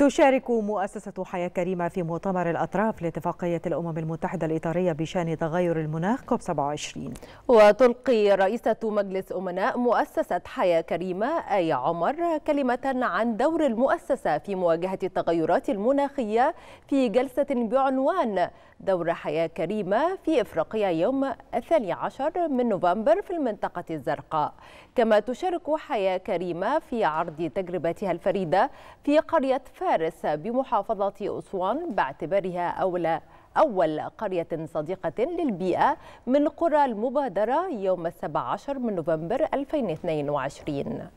تشارك مؤسسة حياة كريمة في مؤتمر الأطراف لاتفاقية الأمم المتحدة الإطارية بشأن تغير المناخ كوب 27 وتلقي رئيسة مجلس أمناء مؤسسة حياة كريمة أي عمر كلمة عن دور المؤسسة في مواجهة التغيرات المناخية في جلسة بعنوان دور حياة كريمة في إفريقيا يوم الثاني عشر من نوفمبر في المنطقة الزرقاء كما تشارك حياة كريمة في عرض تجربتها الفريدة في قرية فارس فارس بمحافظة أسوان باعتبارها أولى أول قرية صديقة للبيئة من قرى المبادرة يوم 17 من نوفمبر 2022